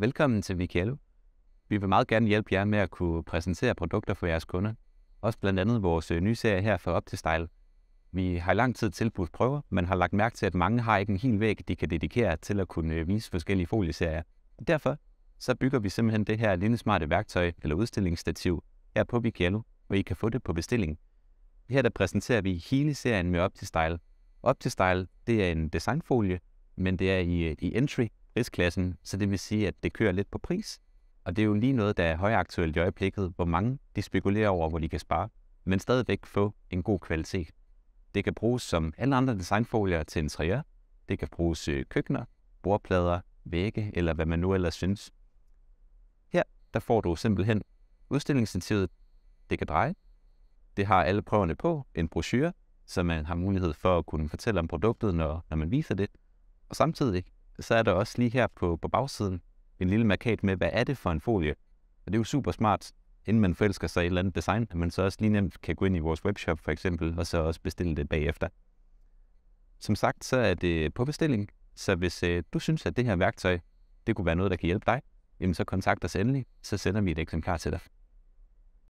Velkommen til Vikello. Vi vil meget gerne hjælpe jer med at kunne præsentere produkter for jeres kunder. Også blandt andet vores øh, nye serie her fra OptiStyle. Style. Vi har i lang tid tilbudt prøver, men har lagt mærke til, at mange har ikke en hel væg, de kan dedikere til at kunne øh, vise forskellige folieserier. Derfor så bygger vi simpelthen det her lille smarte værktøj eller udstillingsstativ her på Vikello, hvor I kan få det på bestilling. Her der præsenterer vi hele serien med OptiStyle. OptiStyle Style. Style, det er en designfolie, men det er i, øh, i entry, prisklassen, så det vil sige, at det kører lidt på pris. Og det er jo lige noget, der er højaktuelt i øjeblikket, hvor mange de spekulerer over, hvor de kan spare, men stadigvæk få en god kvalitet. Det kan bruges som alle andre designfolier til interiør. Det kan bruges øh, køkkener, bordplader, vægge eller hvad man nu ellers synes. Her der får du simpelthen udstillingsinitiativet. Det kan dreje. Det har alle prøverne på. En brochure, så man har mulighed for at kunne fortælle om produktet, når, når man viser det. Og samtidig så er der også lige her på, på bagsiden en lille markat med, hvad er det for en folie? Og det er jo super smart, inden man forelsker sig i et eller andet design, at man så også lige nemt kan gå ind i vores webshop for eksempel, og så også bestille det bagefter. Som sagt, så er det på bestilling, så hvis øh, du synes, at det her værktøj, det kunne være noget, der kan hjælpe dig, jamen så kontakt os endelig, så sender vi et eksemplar til dig.